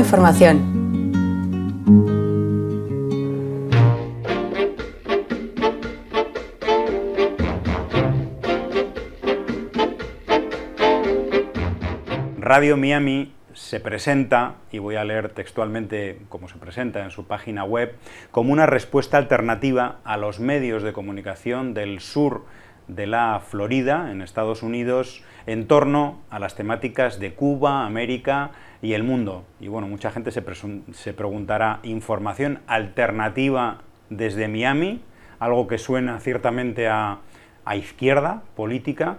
información. Radio Miami se presenta, y voy a leer textualmente como se presenta en su página web, como una respuesta alternativa a los medios de comunicación del sur de la Florida, en Estados Unidos, en torno a las temáticas de Cuba, América, y el mundo. Y bueno, mucha gente se, preguntará, ¿información alternativa desde Miami? Algo que suena ciertamente a, izquierda política.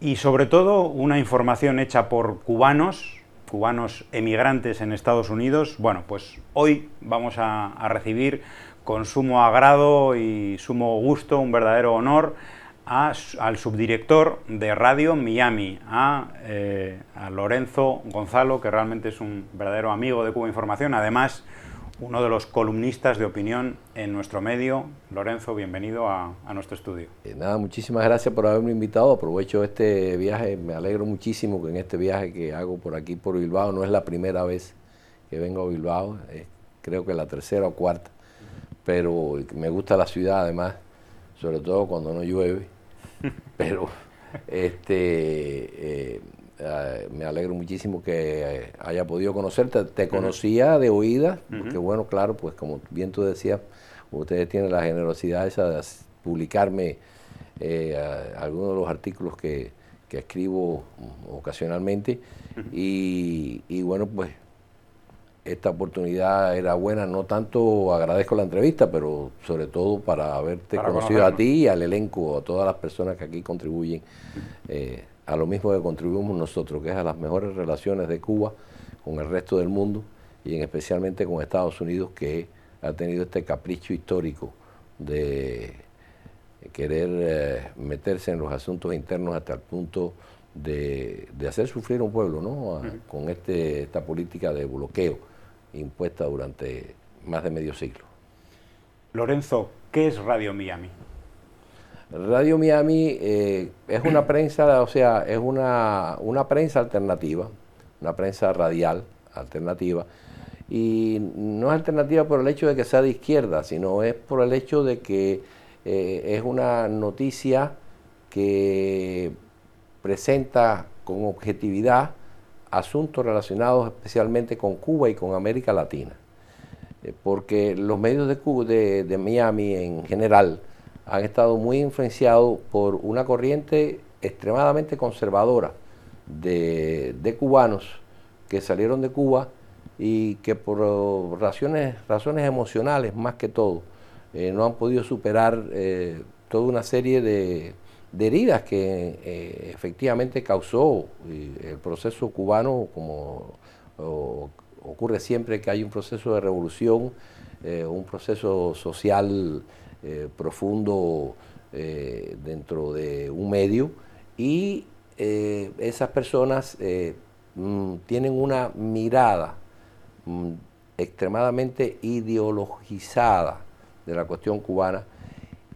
Y sobre todo una información hecha por cubanos, cubanos emigrantes en Estados Unidos. Bueno, pues hoy vamos a, a recibir con sumo agrado y sumo gusto, un verdadero honor, al subdirector de Radio Miami, eh, a, Lorenzo Gonzalo, que realmente es un verdadero amigo de Cuba Información, además uno de los columnistas de opinión en nuestro medio. Lorenzo, bienvenido a, nuestro estudio. Eh, nada, muchísimas gracias por haberme invitado. Aprovecho este viaje, me alegro muchísimo que en este viaje que hago por aquí, por Bilbao, no es la primera vez que vengo a Bilbao, creo que la tercera o cuarta, pero me gusta la ciudad además sobre todo cuando no llueve, pero este, eh, ah, me alegro muchísimo que haya podido conocerte. Te conocía de oídas, porque bueno, claro, pues como bien tú decías, ustedes tienen la generosidad esa de publicarme eh, algunos de los artículos que, que escribo ocasionalmente. Y, y, bueno, pues esta oportunidad era buena, no tanto agradezco la entrevista, pero sobre todo para haberte conocido a ti y al elenco, a todas las personas que aquí contribuyen, eh, a lo mismo que contribuimos nosotros, que es a las mejores relaciones de Cuba con el resto del mundo y en especialmente con Estados Unidos, que ha tenido este capricho histórico de querer eh, meterse en los asuntos internos hasta el punto de, hacer sufrir un pueblo, ¿no? con este, esta política de bloqueo impuesta durante más de medio siglo. Lorenzo, ¿qué es Radio Miami? Radio Miami eh, es una prensa, o sea, es una, prensa alternativa, una prensa radial alternativa, y no es alternativa por el hecho de que sea de izquierda, sino es por el hecho de que eh, es una noticia que presenta con objetividad asuntos relacionados especialmente con Cuba y con América Latina, eh, porque los medios de, Cuba, de, Miami en general han estado muy influenciados por una corriente extremadamente conservadora de, cubanos que salieron de Cuba y que por razones, emocionales más que todo eh, no han podido superar eh, toda una serie de, de heridas que eh, efectivamente causó eh, el proceso cubano, como ocurre siempre que hay un proceso de revolución, eh, un proceso social profundo dentro de un medio, y esas personas mm, tienen una mirada mm, extremadamente ideologizada de la cuestión cubana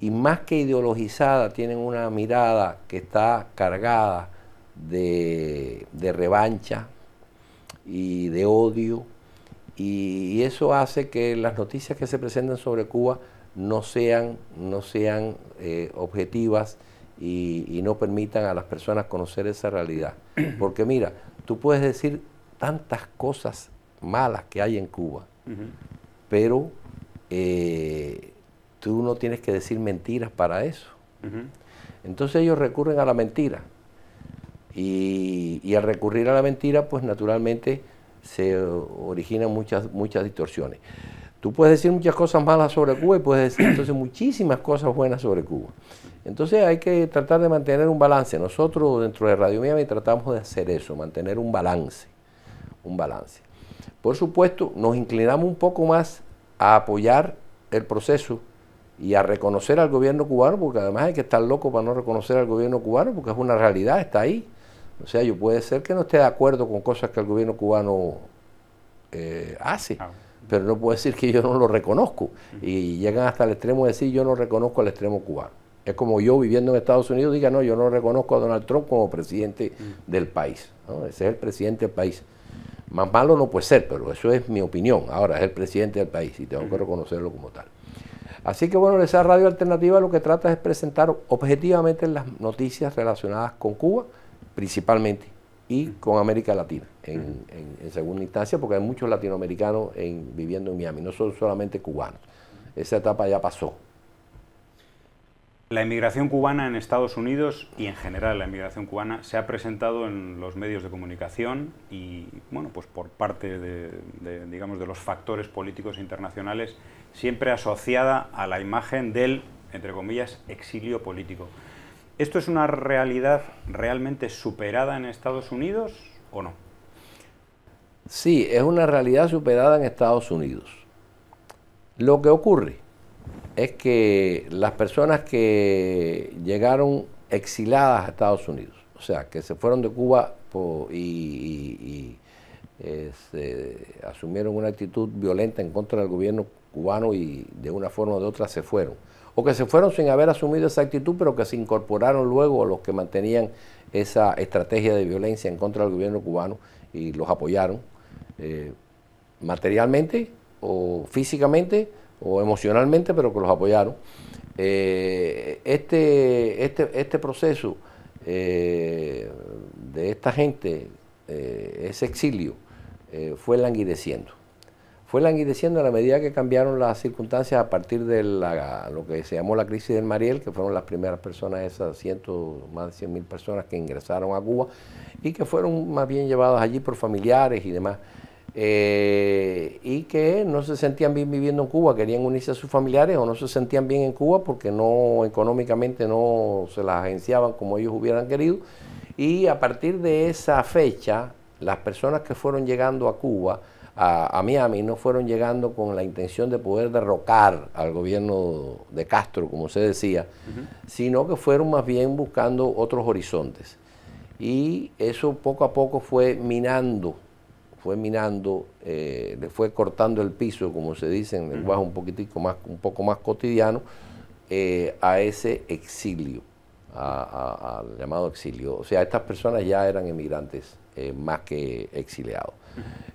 y más que ideologizada, tienen una mirada que está cargada de, revancha y de odio, y, eso hace que las noticias que se presentan sobre Cuba no sean, no sean eh, objetivas y, no permitan a las personas conocer esa realidad. Porque mira, tú puedes decir tantas cosas malas que hay en Cuba, pero eh, tú no tienes que decir mentiras para eso. Entonces ellos recurren a la mentira. Y, al recurrir a la mentira, pues naturalmente se originan muchas, muchas distorsiones. Tú puedes decir muchas cosas malas sobre Cuba y puedes decir entonces muchísimas cosas buenas sobre Cuba. Entonces hay que tratar de mantener un balance. Nosotros dentro de Radio Miami tratamos de hacer eso, mantener un balance. Un balance. Por supuesto, nos inclinamos un poco más a apoyar el proceso y a reconocer al gobierno cubano, porque además hay que estar loco para no reconocer al gobierno cubano, porque es una realidad, está ahí. O sea, yo puede ser que no esté de acuerdo con cosas que el gobierno cubano eh, hace, ah. pero no puedo decir que yo no lo reconozco. Y llegan hasta el extremo de decir yo no reconozco al extremo cubano. Es como yo viviendo en Estados Unidos diga, no, yo no reconozco a Donald Trump como presidente mm. del país. ¿no? Ese es el presidente del país. Más malo no puede ser, pero eso es mi opinión. Ahora es el presidente del país y tengo que reconocerlo como tal. Así que bueno, esa radio alternativa lo que trata es presentar objetivamente las noticias relacionadas con Cuba, principalmente, y con América Latina, en, segunda instancia, porque hay muchos latinoamericanos viviendo en Miami, no son solamente cubanos. Esa etapa ya pasó. La inmigración cubana en Estados Unidos y en general la inmigración cubana se ha presentado en los medios de comunicación y, bueno, pues por parte de digamos, de los factores políticos internacionales siempre asociada a la imagen del, entre comillas, exilio político. ¿Esto es una realidad realmente superada en Estados Unidos o no? Sí, es una realidad superada en Estados Unidos. Lo que ocurre es que las personas que llegaron exiladas a Estados Unidos, o sea, que se fueron de Cuba y, eh, asumieron una actitud violenta en contra del gobierno cubanos y de una forma u otra se fueron. O que se fueron sin haber asumido esa actitud, pero que se incorporaron luego a los que mantenían esa estrategia de violencia en contra del gobierno cubano y los apoyaron eh, materialmente o físicamente o emocionalmente, pero que los apoyaron. Eh, este, este, este, proceso eh, de esta gente, ese exilio, fue languideciendo y diciendo a la medida que cambiaron las circunstancias a partir de lo que se llamó la crisis del Mariel, que fueron las primeras personas, esas más de 100 mil personas que ingresaron a Cuba y que fueron más bien llevadas allí por familiares y demás. Eh, y que no se sentían bien viviendo en Cuba, querían unirse a sus familiares o no se sentían bien en Cuba porque no económicamente no se las agenciaban como ellos hubieran querido. Y a partir de esa fecha, las personas que fueron llegando a Cuba, a, Miami no fueron llegando con la intención de poder derrocar al gobierno de Castro, como se decía, sino que fueron más bien buscando otros horizontes. Y eso poco a poco fue minando, fue minando, eh, le fue cortando el piso, como se dice en lenguaje un poquitico más, un poco más cotidiano, eh, a ese exilio, al llamado exilio. O sea, estas personas ya eran emigrantes eh, más que exiliados.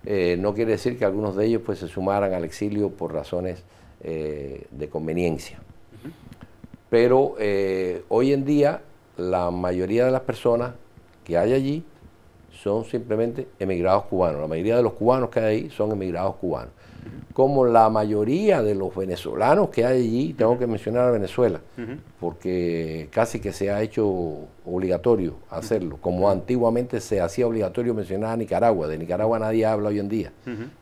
Eh, no quiere decir que algunos de ellos pues, se sumaran al exilio por razones eh, de conveniencia. Pero eh, hoy en día la mayoría de las personas que hay allí son simplemente emigrados cubanos. La mayoría de los cubanos que hay ahí son emigrados cubanos como la mayoría de los venezolanos que hay allí, tengo que mencionar a Venezuela, porque casi que se ha hecho obligatorio hacerlo, como antiguamente se hacía obligatorio mencionar a Nicaragua, de Nicaragua nadie habla hoy en día,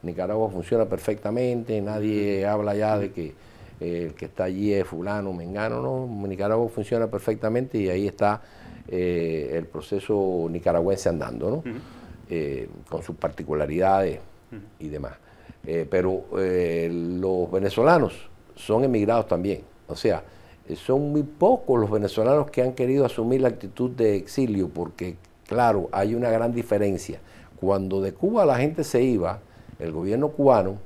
Nicaragua funciona perfectamente, nadie habla ya de que eh, el que está allí es fulano, mengano, no, Nicaragua funciona perfectamente y ahí está eh, el proceso nicaragüense andando, eh, con sus particularidades y demás. Eh, pero eh, los venezolanos son emigrados también. O sea, eh, son muy pocos los venezolanos que han querido asumir la actitud de exilio, porque claro, hay una gran diferencia. Cuando de Cuba la gente se iba, el gobierno cubano,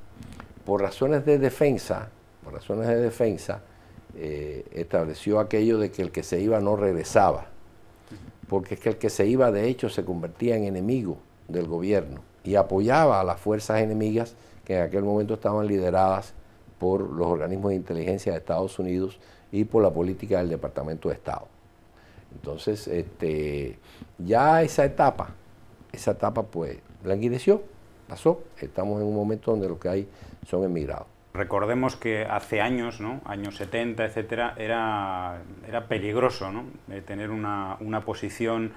por razones de defensa, por razones de defensa, estableció aquello de que el que se iba no regresaba, porque es que el que se iba de hecho se convertía en enemigo del gobierno y apoyaba a las fuerzas enemigas que en aquel momento estaban lideradas por los organismos de inteligencia de Estados Unidos y por la política del Departamento de Estado. Entonces, este, ya esa etapa, esa etapa pues languideció, pasó, estamos en un momento donde lo que hay son emigrados. Recordemos que hace años, años 70, etcétera, era, era peligroso ¿no? Eh, tener una, posición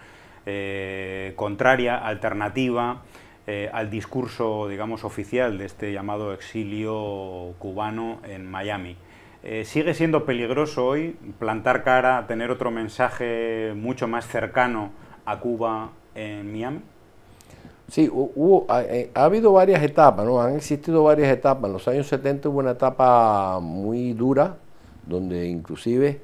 eh, contraria, alternativa. Eh, al discurso, digamos, oficial de este llamado exilio cubano en Miami. Eh, sigue siendo peligroso hoy plantar cara, tener otro mensaje mucho más cercano a Cuba en Miami. Sí, eh, ha, habido varias etapas, ¿no? Han existido varias etapas. En los años 70 hubo una etapa muy dura, donde inclusive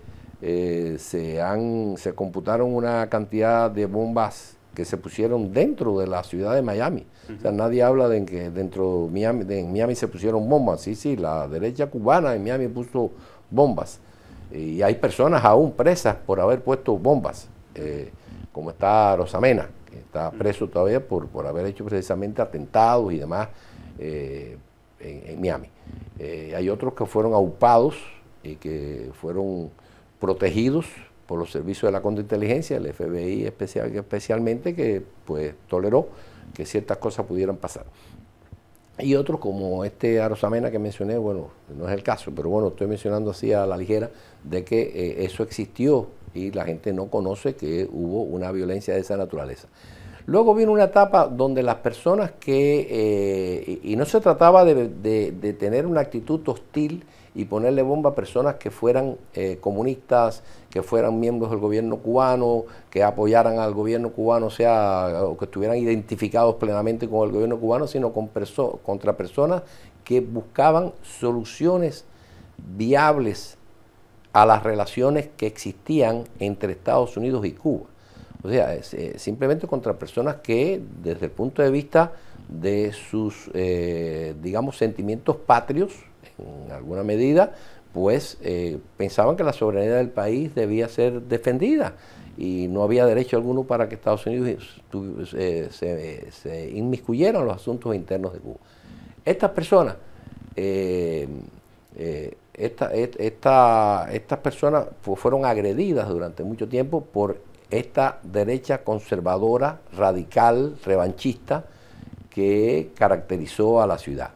se, han, se computaron una cantidad de bombas que se pusieron dentro de la ciudad de Miami. O sea, nadie habla de que dentro de Miami, de, en Miami se pusieron bombas. Sí, sí, la derecha cubana en Miami puso bombas. Y hay personas aún presas por haber puesto bombas, eh, como está Rosamena, que está preso todavía por, por haber hecho precisamente atentados y demás eh, en, Miami. Eh, hay otros que fueron aupados y que fueron protegidos los servicios de la contrainteligencia, el FBI especialmente, que pues toleró que ciertas cosas pudieran pasar. Y otros como este Arosamena que mencioné, bueno, no es el caso, pero bueno, estoy mencionando así a la ligera de que eh, eso existió y la gente no conoce que hubo una violencia de esa naturaleza. Luego vino una etapa donde las personas que, eh, y, no se trataba de tener una actitud hostil, y ponerle bomba a personas que fueran eh, comunistas, que fueran miembros del gobierno cubano, que apoyaran al gobierno cubano, o sea, o que estuvieran identificados plenamente con el gobierno cubano, sino contra personas que buscaban soluciones viables a las relaciones que existían entre Estados Unidos y Cuba. O sea, eh, simplemente contra personas que desde el punto de vista de sus, eh, digamos, sentimientos patrios, en alguna medida, pues eh, pensaban que la soberanía del país debía ser defendida y no había derecho alguno para que Estados Unidos eh, se, se, inmiscuyera en los asuntos internos de Cuba. Estas personas, eh, e, estas personas fueron agredidas durante mucho tiempo por esta derecha conservadora, radical, revanchista, que caracterizó a la ciudad.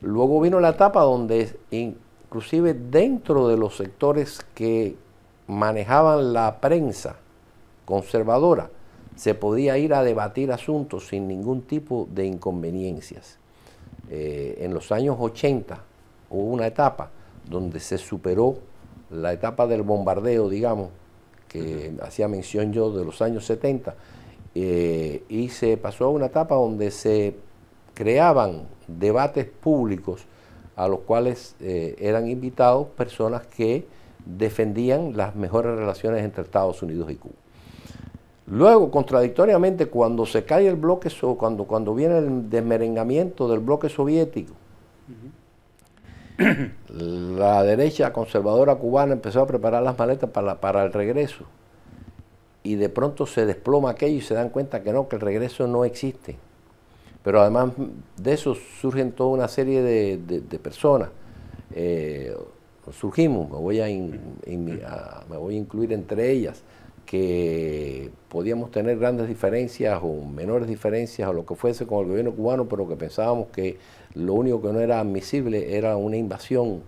Luego vino la etapa donde inclusive dentro de los sectores que manejaban la prensa conservadora, se podía ir a debatir asuntos sin ningún tipo de inconveniencias. Eh, en los años 80 hubo una etapa donde se superó la etapa del bombardeo, digamos, que hacía mención yo de los años 70, eh, y se pasó a una etapa donde se creaban debates públicos a los cuales eh, eran invitados personas que defendían las mejores relaciones entre Estados Unidos y Cuba. Luego, contradictoriamente, cuando se cae el bloque, cuando, cuando viene el desmerengamiento del bloque soviético, la derecha conservadora cubana empezó a preparar las maletas para, para el regreso y de pronto se desploma aquello y se dan cuenta que no, que el regreso no existe pero además de eso surgen toda una serie de, personas. Eh, surgimos, me voy a, me voy a incluir entre ellas, que podíamos tener grandes diferencias o menores diferencias o lo que fuese con el gobierno cubano, pero que pensábamos que lo único que no era admisible era una invasión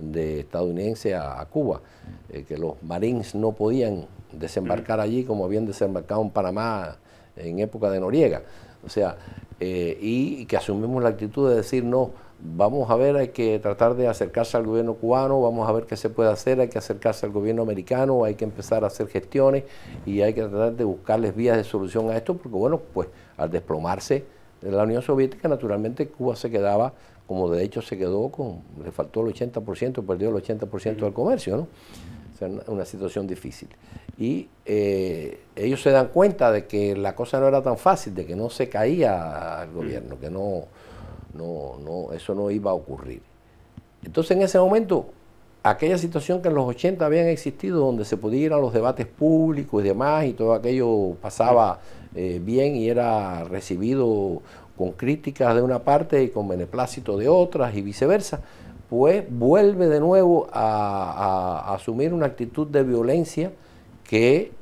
de estadounidense a, Cuba, eh, que los marines no podían desembarcar mm. allí como habían desembarcado en Panamá en época de Noriega. O sea, eh, y que asumimos la actitud de decir, no, vamos a ver, hay que tratar de acercarse al gobierno cubano, vamos a ver qué se puede hacer, hay que acercarse al gobierno americano, hay que empezar a hacer gestiones y hay que tratar de buscarles vías de solución a esto, porque bueno, pues al desplomarse la Unión Soviética, naturalmente Cuba se quedaba, como de hecho se quedó con, le faltó el 80%, perdió el 80% del comercio, ¿no? una, situación difícil. Y eh, ellos se dan cuenta de que la cosa no era tan fácil, de que no se caía al mm. gobierno, que no, no, no, eso no iba a ocurrir. Entonces en ese momento, aquella situación que en los 80 habían existido, donde se podían ir a los debates públicos y demás, y todo aquello pasaba eh, bien y era recibido con críticas de una parte y con beneplácito de otras y viceversa, pues vuelve de nuevo a, asumir una actitud de violencia que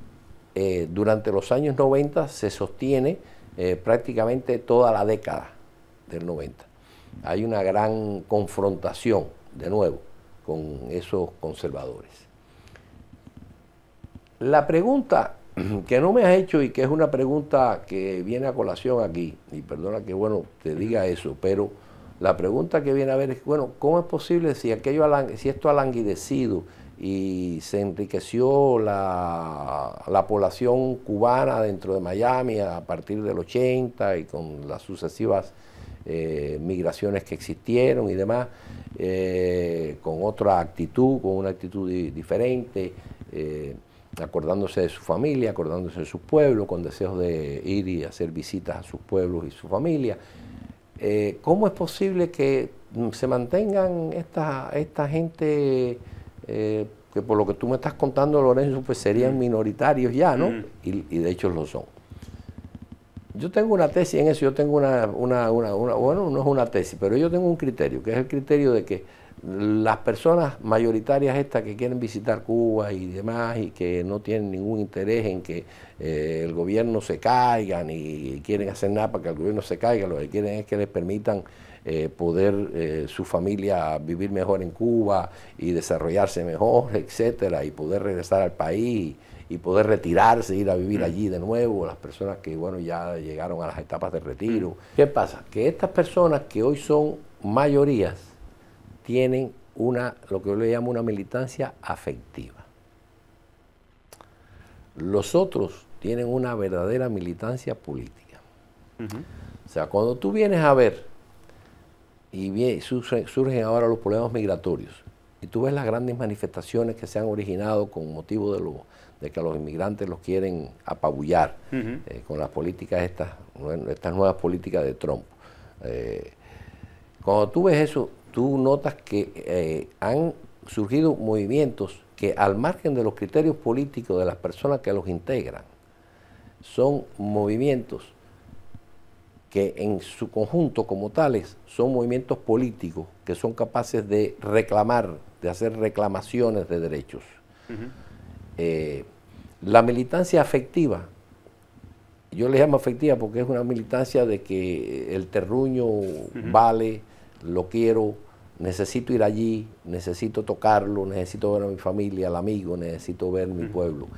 eh, durante los años 90 se sostiene eh, prácticamente toda la década del 90. Hay una gran confrontación, de nuevo, con esos conservadores. La pregunta que no me has hecho y que es una pregunta que viene a colación aquí, y perdona que bueno te diga eso, pero la pregunta que viene a ver es, bueno, ¿cómo es posible si, aquello si esto ha languidecido y se enriqueció la, población cubana dentro de Miami a partir del 80 y con las sucesivas eh, migraciones que existieron y demás, eh, con otra actitud, con una actitud diferente, eh, acordándose de su familia, acordándose de su pueblo, con deseos de ir y hacer visitas a sus pueblos y su familia. Eh, ¿Cómo es posible que mm, se mantengan esta, esta gente eh, que por lo que tú me estás contando, Lorenzo, pues serían mm. minoritarios ya, ¿no? Mm. Y, de hecho lo son. Yo tengo una tesis en eso, yo tengo una, una, una, bueno, no es una tesis, pero yo tengo un criterio, que es el criterio de que las personas mayoritarias estas que quieren visitar Cuba y demás y que no tienen ningún interés en que eh, el gobierno se caiga ni quieren hacer nada para que el gobierno se caiga, lo que quieren es que les permitan eh, poder eh, su familia vivir mejor en Cuba y desarrollarse mejor, etcétera, y poder regresar al país y poder retirarse, ir a vivir mm. allí de nuevo, las personas que bueno ya llegaron a las etapas de retiro. Mm. ¿Qué pasa? Que estas personas que hoy son mayorías tienen una, lo que yo le llamo una militancia afectiva. Los otros tienen una verdadera militancia política. O sea, cuando tú vienes a ver, y surgen ahora los problemas migratorios, y tú ves las grandes manifestaciones que se han originado con motivo de, lo, de que los inmigrantes los quieren apabullar eh, con las políticas estas, estas nuevas políticas de Trump. Eh, cuando tú ves eso, tú notas que eh, han surgido movimientos que al margen de los criterios políticos de las personas que los integran, son movimientos que en su conjunto como tales son movimientos políticos que son capaces de reclamar, de hacer reclamaciones de derechos. Eh, la militancia afectiva, yo le llamo afectiva porque es una militancia de que el terruño vale, lo quiero, necesito ir allí, necesito tocarlo, necesito ver a mi familia, al amigo, necesito ver mi pueblo.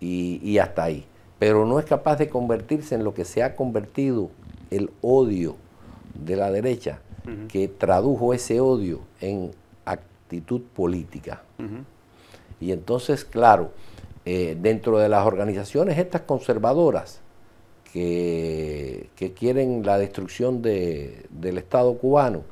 Y, hasta ahí. Pero no es capaz de convertirse en lo que se ha convertido el odio de la derecha, que tradujo ese odio en actitud política. Y entonces, claro, eh, dentro de las organizaciones estas conservadoras, que, quieren la destrucción del Estado cubano.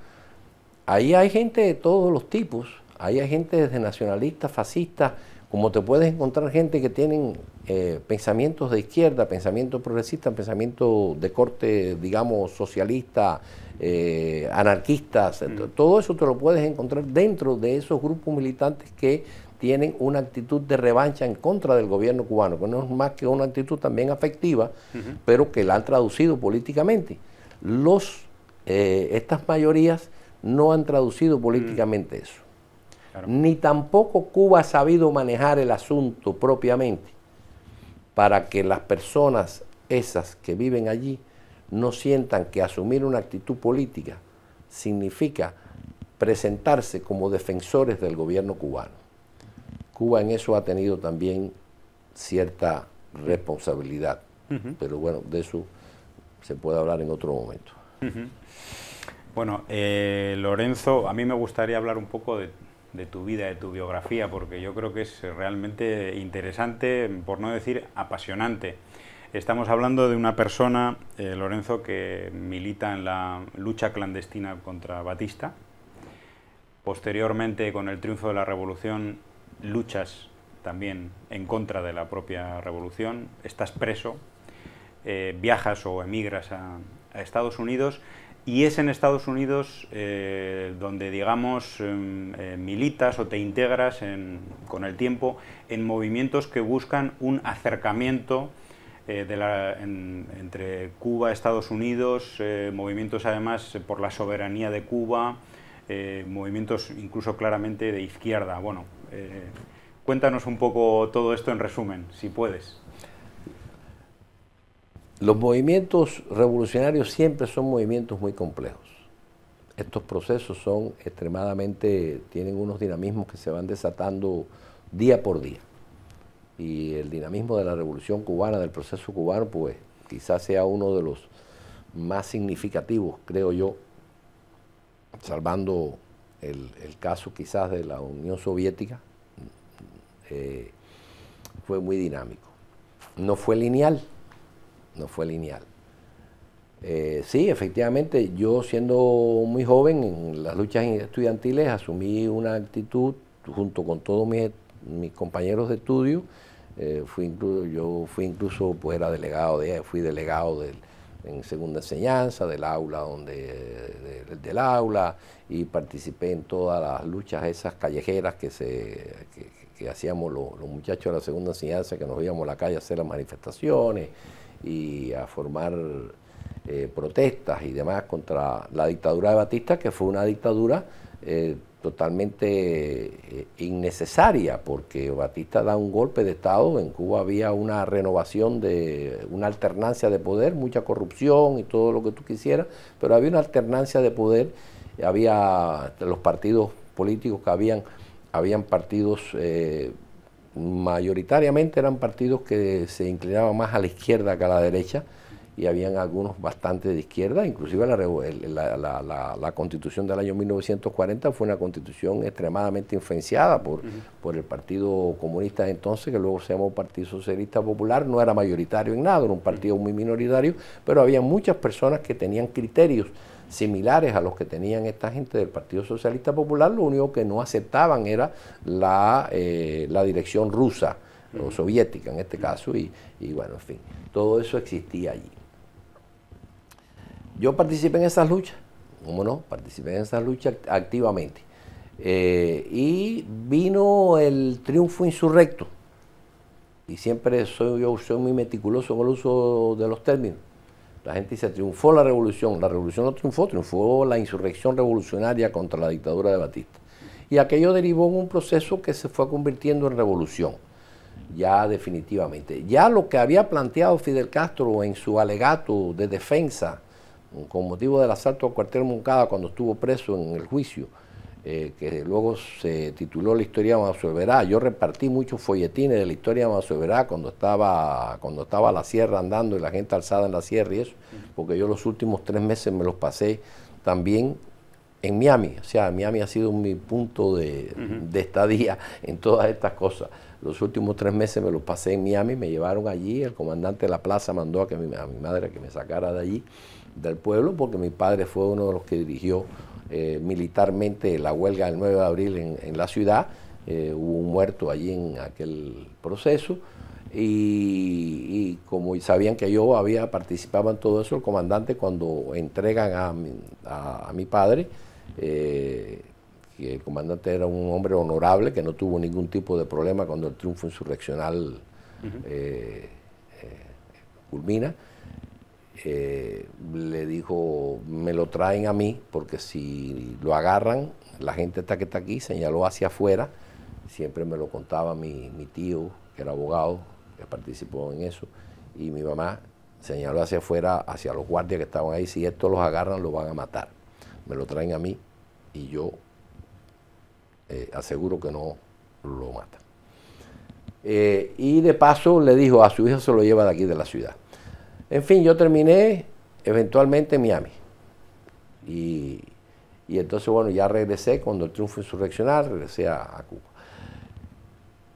Ahí hay gente de todos los tipos, ahí hay gente desde nacionalistas, fascistas, como te puedes encontrar gente que tienen eh, pensamientos de izquierda, pensamientos progresistas, pensamientos de corte, digamos, socialista, eh, anarquistas, mm. todo eso te lo puedes encontrar dentro de esos grupos militantes que tienen una actitud de revancha en contra del gobierno cubano, que no es más que una actitud también afectiva, pero que la han traducido políticamente. Los, eh, estas mayorías no han traducido políticamente mm. eso. Ni tampoco Cuba ha sabido manejar el asunto propiamente para que las personas esas que viven allí no sientan que asumir una actitud política significa presentarse como defensores del gobierno cubano. Cuba en eso ha tenido también cierta responsabilidad, pero bueno, de eso se puede hablar en otro momento. Bueno, eh, Lorenzo, a mí me gustaría hablar un poco de, tu vida, de tu biografía, porque yo creo que es realmente interesante, por no decir apasionante. Estamos hablando de una persona, eh, Lorenzo, que milita en la lucha clandestina contra Batista. Posteriormente, con el triunfo de la revolución, luchas también en contra de la propia revolución, estás preso, eh, viajas o emigras a, Estados Unidos y es en Estados Unidos eh, donde, digamos, em, eh, militas o te integras con el tiempo en movimientos que buscan un acercamiento de entre Cuba, Estados Unidos, movimientos además por la soberanía de Cuba, movimientos incluso claramente de izquierda. Bueno, eh, cuéntanos un poco todo esto en resumen, si puedes. Los movimientos revolucionarios siempre son movimientos muy complejos. Estos procesos son extremadamente, tienen unos dinamismos que se van desatando día por día. Y el dinamismo de la revolución cubana, del proceso cubano, pues quizás sea uno de los más significativos, creo yo, salvando el, caso quizás de la Unión Soviética eh, fue muy dinámico. No fue lineal, no fue lineal. Eh, sí, efectivamente, yo siendo muy joven en las luchas estudiantiles asumí una actitud junto con todos mis, compañeros de estudio. Eh, incluso, yo fui incluso, pues era delegado de, fui delegado del en segunda enseñanza, del aula donde, del aula, y participé en todas las luchas esas callejeras que se hacíamos los, muchachos de la segunda enseñanza, que nos íbamos a la calle a hacer las manifestaciones y a formar eh, protestas y demás contra la dictadura de Batista, que fue una dictadura eh, totalmente eh, innecesaria, porque Batista da un golpe de Estado, en Cuba había una renovación de una alternancia de poder, mucha corrupción y todo lo que tú quisieras, pero había una alternancia de poder, había los partidos políticos que habían, habían partidos, eh, mayoritariamente eran partidos que se inclinaban más a la izquierda que a la derecha, y habían algunos bastante de izquierda, inclusive la, constitución del año 1940 fue una constitución extremadamente influenciada por, por el Partido Comunista de entonces, que luego se llamó Partido Socialista Popular, no era mayoritario en nada, era un partido muy minoritario, pero había muchas personas que tenían criterios similares a los que tenían esta gente del Partido Socialista Popular, lo único que no aceptaban era la, eh, la dirección rusa o soviética en este caso, y, y bueno, en fin, todo eso existía allí. Yo participé en esas luchas, ¿cómo no? Participé en esas luchas activamente. Eh, y vino el triunfo insurrecto. Y siempre soy, yo soy muy meticuloso con el uso de los términos. La gente dice, triunfó la revolución. La revolución no triunfó, triunfó la insurrección revolucionaria contra la dictadura de Batista. Y aquello derivó en un proceso que se fue convirtiendo en revolución, ya definitivamente. Ya lo que había planteado Fidel Castro en su alegato de defensa con motivo del asalto al cuartel Moncada cuando estuvo preso en el juicio, eh, que luego se tituló La historia de Mazoverá. Yo repartí muchos folletines de la historia de Mazoverá cuando estaba, cuando estaba la sierra andando y la gente alzada en la sierra y eso, porque yo los últimos tres meses me los pasé también en Miami. O sea, Miami ha sido mi punto de, estadía en todas estas cosas. Los últimos tres meses me los pasé en Miami, me llevaron allí, el comandante de la plaza mandó a que a mi madre que me sacara de allí del pueblo, porque mi padre fue uno de los que dirigió eh, militarmente la huelga del 9 de abril en, la ciudad, eh, hubo un muerto allí en aquel proceso, y, como sabían que yo había participado en todo eso, el comandante cuando entregan a mi, padre, eh, que el comandante era un hombre honorable, que no tuvo ningún tipo de problema cuando el triunfo insurreccional culmina, eh, le dijo, me lo traen a mí, porque si lo agarran, la gente está que está aquí, señaló hacia afuera, siempre me lo contaba mi, tío, que era abogado, que participó en eso, y mi mamá señaló hacia afuera, hacia los guardias que estaban ahí, si estos los agarran, los van a matar. Me lo traen a mí y yo eh, aseguro que no lo matan. Eh, y de paso le dijo, a su hijo se lo lleva de aquí de la ciudad. En fin, yo terminé eventualmente en Miami. Y, entonces, bueno, ya regresé cuando el triunfo insurreccional, regresé a, Cuba.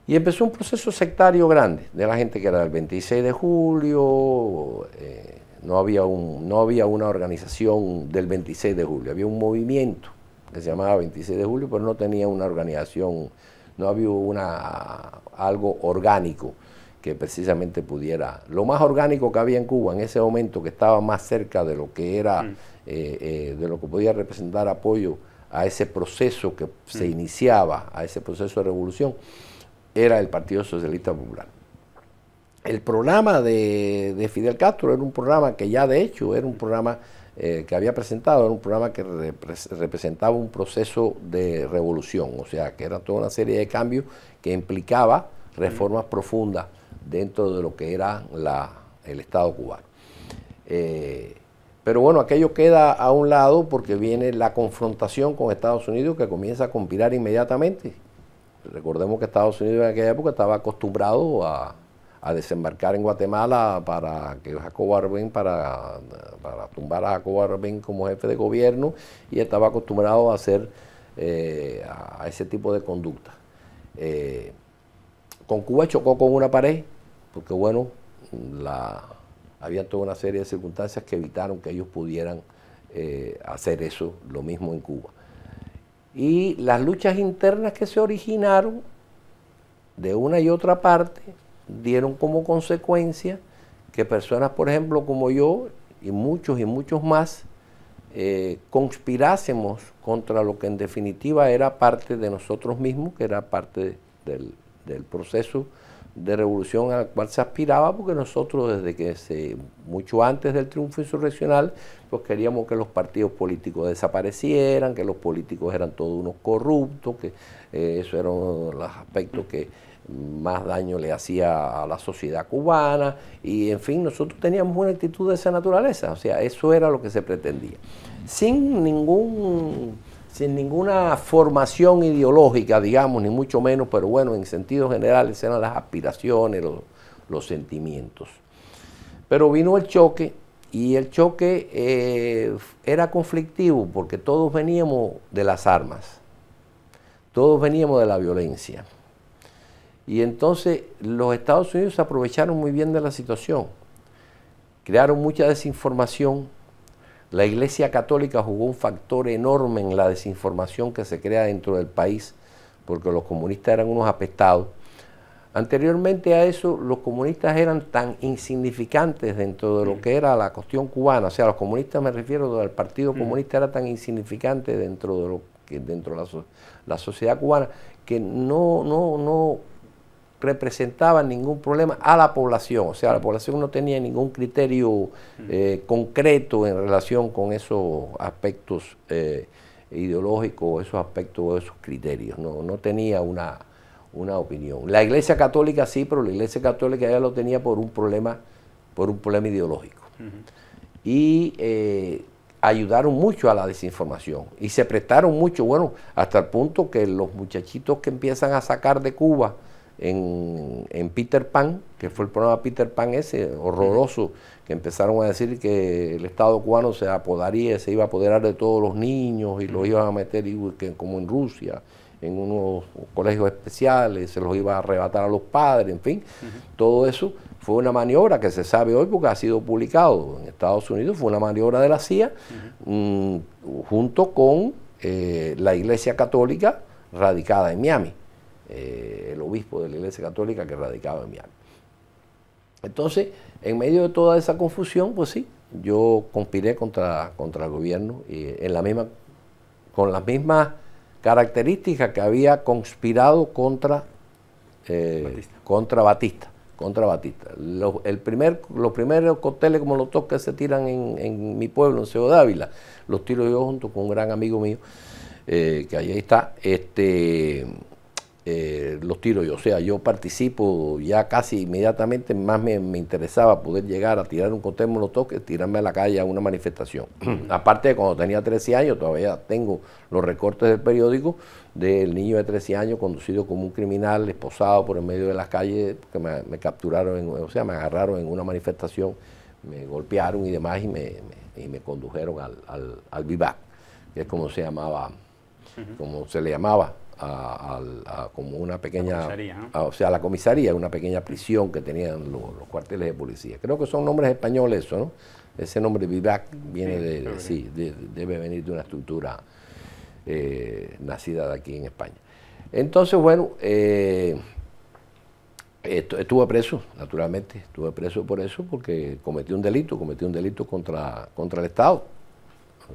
Y empezó un proceso sectario grande de la gente que era el 26 de julio, eh, no, había un, no había una organización del 26 de julio, había un movimiento que se llamaba 26 de julio, pero no tenía una organización, no había una, algo orgánico que precisamente pudiera, lo más orgánico que había en Cuba en ese momento, que estaba más cerca de lo que era, mm. eh, eh, de lo que podía representar apoyo a ese proceso que mm. se iniciaba, a ese proceso de revolución, era el Partido Socialista Popular. El programa de, Fidel Castro era un programa que ya de hecho era un programa eh, que había presentado, era un programa que representaba un proceso de revolución, o sea, que era toda una serie de cambios que implicaba mm. reformas profundas dentro de lo que era el Estado cubano. Eh, pero bueno, aquello queda a un lado porque viene la confrontación con Estados Unidos que comienza a conspirar inmediatamente. Recordemos que Estados Unidos en aquella época estaba acostumbrado a, desembarcar en Guatemala para que Jacobo Arbín, para, tumbar a Jacobo Arbín como jefe de gobierno y estaba acostumbrado a hacer eh, a ese tipo de conducta. Eh, con Cuba chocó con una pared, porque bueno, había toda una serie de circunstancias que evitaron que ellos pudieran eh, hacer eso, lo mismo en Cuba. Y las luchas internas que se originaron de una y otra parte dieron como consecuencia que personas, por ejemplo, como yo y muchos y muchos más, eh, conspirásemos contra lo que en definitiva era parte de nosotros mismos, que era parte del, del proceso de revolución al cual se aspiraba, porque nosotros desde que se, mucho antes del triunfo insurreccional, pues queríamos que los partidos políticos desaparecieran, que los políticos eran todos unos corruptos, que eh, eso eran los aspectos que más daño le hacía a la sociedad cubana, y en fin, nosotros teníamos una actitud de esa naturaleza, o sea, eso era lo que se pretendía, sin ningún sin ninguna formación ideológica, digamos, ni mucho menos, pero bueno, en sentido general eran las aspiraciones, los, sentimientos. Pero vino el choque y el choque eh, era conflictivo porque todos veníamos de las armas, todos veníamos de la violencia. Y entonces los Estados Unidos aprovecharon muy bien de la situación, crearon mucha desinformación la Iglesia Católica jugó un factor enorme en la desinformación que se crea dentro del país, porque los comunistas eran unos apestados. Anteriormente a eso, los comunistas eran tan insignificantes dentro de lo que era la cuestión cubana, o sea, los comunistas me refiero al Partido mm. Comunista era tan insignificante dentro de lo que dentro de la, sociedad cubana que no, no, no representaban ningún problema a la población, o sea, la población no tenía ningún criterio eh, concreto en relación con esos aspectos eh, ideológicos, esos aspectos o esos criterios, no, no tenía una, opinión. La Iglesia Católica sí, pero la Iglesia Católica ya lo tenía por un problema, por un problema ideológico. Y eh, ayudaron mucho a la desinformación y se prestaron mucho, bueno, hasta el punto que los muchachitos que empiezan a sacar de Cuba, en, Peter Pan, que fue el programa Peter Pan ese, horroroso, que empezaron a decir que el Estado cubano se apodaría, se iba a apoderar de todos los niños y los iban a meter como en Rusia en unos colegios especiales, se los iba a arrebatar a los padres, en fin, todo eso fue una maniobra que se sabe hoy porque ha sido publicado en Estados Unidos, fue una maniobra de la CIA mm, junto con eh, la Iglesia Católica radicada en Miami. Eh, el obispo de la Iglesia Católica que radicaba en Miami. Entonces, en medio de toda esa confusión, pues sí, yo conspiré contra, contra el gobierno y en la misma, con las mismas características que había conspirado contra, eh, Batista. contra Batista. Contra Batista. Los, el primer, los primeros cócteles como los que se tiran en, mi pueblo, en Ciudad los tiro yo junto con un gran amigo mío, eh, que ahí está. Este, eh, los tiros O sea, yo participo ya casi inmediatamente, más me, interesaba poder llegar a tirar un cóctel los toques, tirarme a la calle a una manifestación. Aparte de cuando tenía 13 años, todavía tengo los recortes del periódico del niño de 13 años conducido como un criminal, esposado por el medio de las calles, que me, capturaron, o sea, me agarraron en una manifestación, me golpearon y demás y me, condujeron al, al, VIVAC, que es como se llamaba, como se le llamaba a, como una pequeña... o sea, la comisaría, una pequeña prisión que tenían los, cuarteles de policía. Creo que son nombres españoles eso, ¿no? Ese nombre Vivac viene de, sí, debe venir de una estructura eh, nacida de aquí en España. Entonces, bueno, eh, estuve preso, naturalmente, estuve preso por eso, porque cometí un delito, cometí un delito contra, contra el Estado.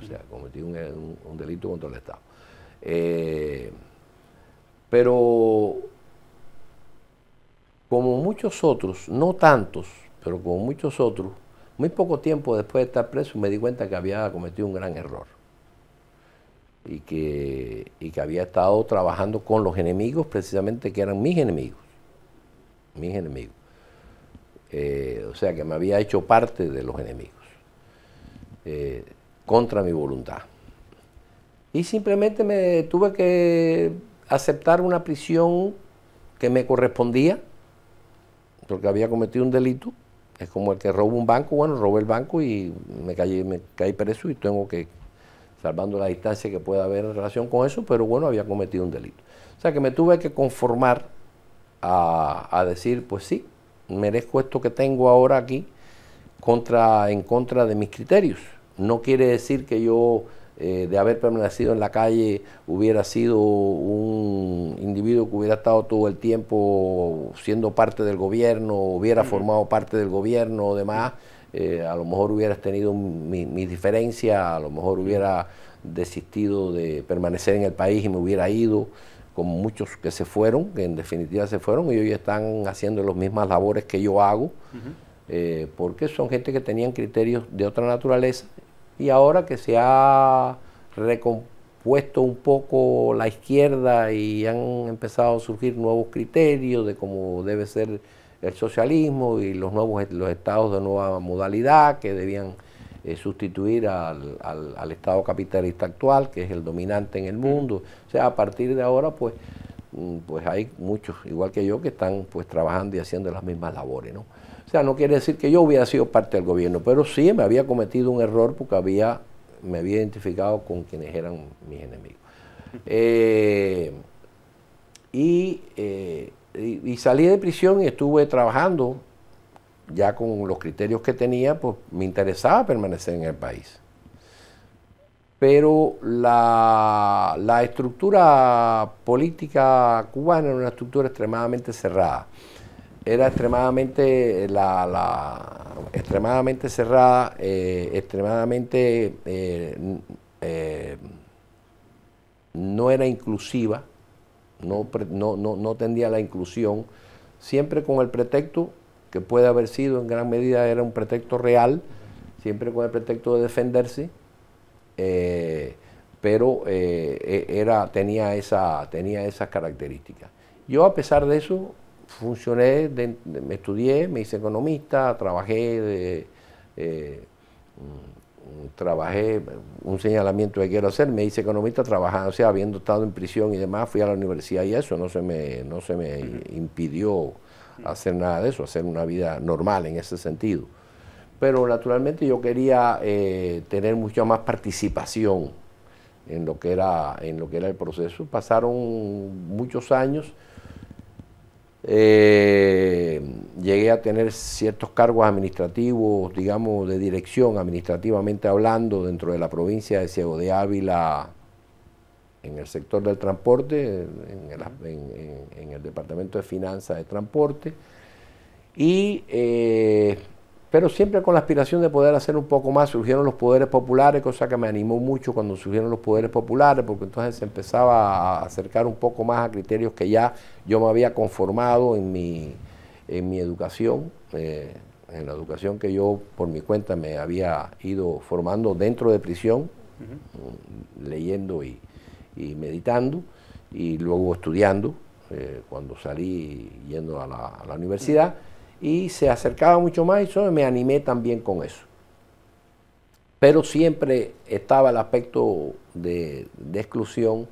O sea, cometí un, un delito contra el Estado. Eh, pero como muchos otros, no tantos, pero como muchos otros, muy poco tiempo después de estar preso me di cuenta que había cometido un gran error y que, que había estado trabajando con los enemigos, precisamente que eran mis enemigos, mis enemigos. Eh, o sea que me había hecho parte de los enemigos, eh, contra mi voluntad. Y simplemente me tuve que aceptar una prisión que me correspondía, porque había cometido un delito. Es como el que roba un banco, bueno, robé el banco y me caí, me caí preso y tengo que, salvando la distancia que pueda haber en relación con eso, pero bueno, había cometido un delito. O sea que me tuve que conformar a, decir, pues sí, merezco esto que tengo ahora aquí contra, en contra de mis criterios. No quiere decir que yo eh, de haber permanecido en la calle hubiera sido un individuo que hubiera estado todo el tiempo siendo parte del gobierno, hubiera formado parte del gobierno o demás, eh, a lo mejor hubieras tenido mis mi diferencias, a lo mejor hubiera desistido de permanecer en el país y me hubiera ido, como muchos que se fueron, que en definitiva se fueron y hoy están haciendo las mismas labores que yo hago. Eh, porque son gente que tenían criterios de otra naturaleza y ahora que se ha recompuesto un poco la izquierda y han empezado a surgir nuevos criterios de cómo debe ser el socialismo y los nuevos los estados de nueva modalidad que debían eh, sustituir al, al, estado capitalista actual, que es el dominante en el mundo. O sea, a partir de ahora, pues, mm, pues hay muchos, igual que yo, que están pues trabajando y haciendo las mismas labores, ¿no? O sea, no quiere decir que yo hubiera sido parte del gobierno, pero sí me había cometido un error porque había, me había identificado con quienes eran mis enemigos. Eh, eh, y, salí de prisión y estuve trabajando ya con los criterios que tenía, pues me interesaba permanecer en el país. Pero la, la estructura política cubana era una estructura extremadamente cerrada era extremadamente, eh, la, extremadamente cerrada, eh, extremadamente eh, no era inclusiva, no, no, no, tendía la inclusión, siempre con el pretexto que puede haber sido en gran medida era un pretexto real, siempre con el pretexto de defenderse, pero e, era, tenía, esa, tenía esas características. Yo a pesar de eso funcioné, me estudié, me hice economista, trabajé de, eh, mm, trabajé un señalamiento que quiero hacer, me hice economista trabajando, o sea, habiendo estado en prisión y demás, fui a la universidad y eso, no se me, no se me impidió hacer nada de eso, hacer una vida normal en ese sentido. Pero naturalmente yo quería eh, tener mucha más participación en lo que era, en lo que era el proceso. Pasaron muchos años eh, llegué a tener ciertos cargos administrativos, digamos, de dirección, administrativamente hablando, dentro de la provincia de Ciego de Ávila, en el sector del transporte, en el, Departamento de Finanzas de Transporte. Y eh, pero siempre con la aspiración de poder hacer un poco más. Surgieron los poderes populares, cosa que me animó mucho cuando surgieron los poderes populares, porque entonces se empezaba a acercar un poco más a criterios que ya yo me había conformado en mi, educación, eh, en la educación que yo por mi cuenta me había ido formando dentro de prisión, leyendo y, meditando, y luego estudiando eh, cuando salí yendo a la, universidad y se acercaba mucho más y yo me animé también con eso. Pero siempre estaba el aspecto de, exclusión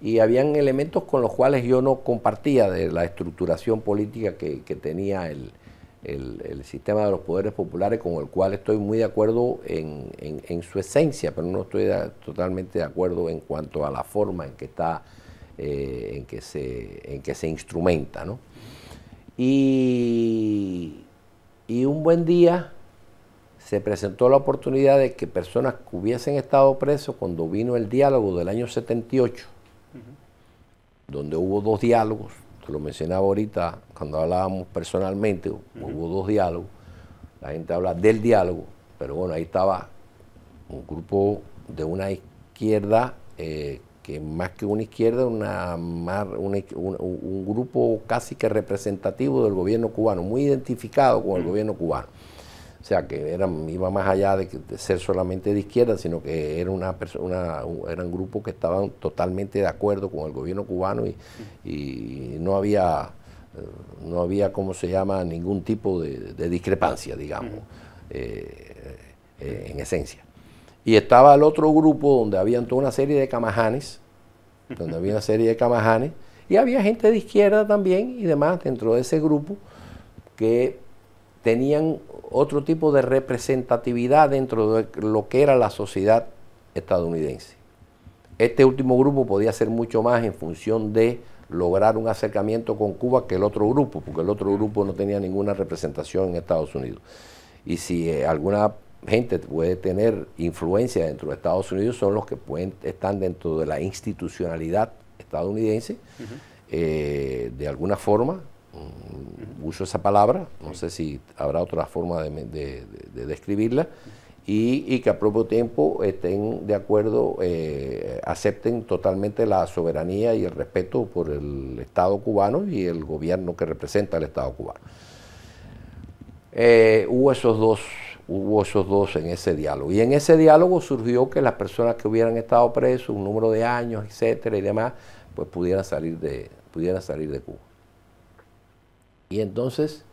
y habían elementos con los cuales yo no compartía de la estructuración política que, tenía el, sistema de los poderes populares con el cual estoy muy de acuerdo en, su esencia, pero no estoy totalmente de acuerdo en cuanto a la forma en que está, eh, en, que se, en que se instrumenta. ¿no? Y, un buen día se presentó la oportunidad de que personas que hubiesen estado presos cuando vino el diálogo del año 78, donde hubo dos diálogos, te lo mencionaba ahorita cuando hablábamos personalmente, hubo dos diálogos, la gente habla del diálogo, pero bueno, ahí estaba un grupo de una izquierda eh, que más que una izquierda, una, un, grupo casi que representativo del gobierno cubano, muy identificado con el mm. gobierno cubano. O sea, que iba más allá de, ser solamente de izquierda, sino que era una persona, eran grupos que estaban totalmente de acuerdo con el gobierno cubano y, mm. no había, eh, no había, ¿cómo se llama?, ningún tipo de, discrepancia, digamos, mm. eh, eh, en esencia. Y estaba el otro grupo donde había toda una serie de camajanes, donde había una serie de camajanes, y había gente de izquierda también y demás dentro de ese grupo que tenían otro tipo de representatividad dentro de lo que era la sociedad estadounidense. Este último grupo podía ser mucho más en función de lograr un acercamiento con Cuba que el otro grupo, porque el otro grupo no tenía ninguna representación en Estados Unidos. Y si eh, alguna gente puede tener influencia dentro de Estados Unidos son los que pueden, están dentro de la institucionalidad estadounidense, eh, de alguna forma, mm, uso esa palabra, no sé si habrá otra forma de, describirla, y, que a propio tiempo estén de acuerdo, eh, acepten totalmente la soberanía y el respeto por el Estado cubano y el gobierno que representa al Estado cubano. Eh, hubo esos dos hubo esos dos en ese diálogo. Y en ese diálogo surgió que las personas que hubieran estado presos, un número de años, etcétera y demás, pues pudieran salir de, salir de Cuba. Y entonces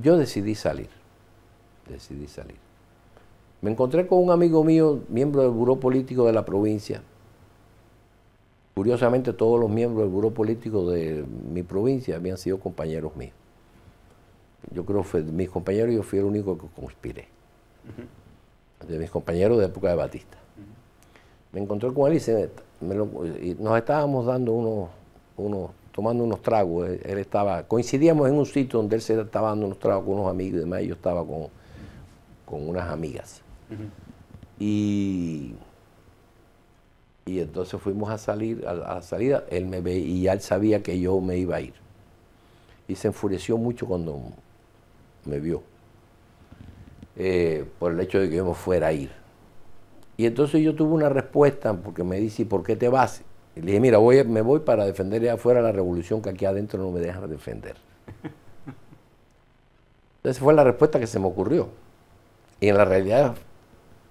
yo decidí salir, decidí salir. Me encontré con un amigo mío, miembro del Buró Político de la provincia. Curiosamente todos los miembros del Buró Político de mi provincia habían sido compañeros míos yo creo que de mis compañeros yo fui el único que conspiré. De mis compañeros de época de Batista. Me encontré con él y, nos estábamos dando unos, unos, tomando unos tragos. Él, estaba, coincidíamos en un sitio donde él se estaba dando unos tragos con unos amigos y demás, yo estaba con, con unas amigas. Y entonces fuimos a salir, a, la salida, él me ve y ya él sabía que yo me iba a ir. Y se enfureció mucho cuando me vio, eh, por el hecho de que yo me fuera a ir. Y entonces yo tuve una respuesta, porque me dice, por qué te vas? le dije, mira, voy, me voy para defender afuera la revolución que aquí adentro no me dejan defender. Entonces fue la respuesta que se me ocurrió. Y en la realidad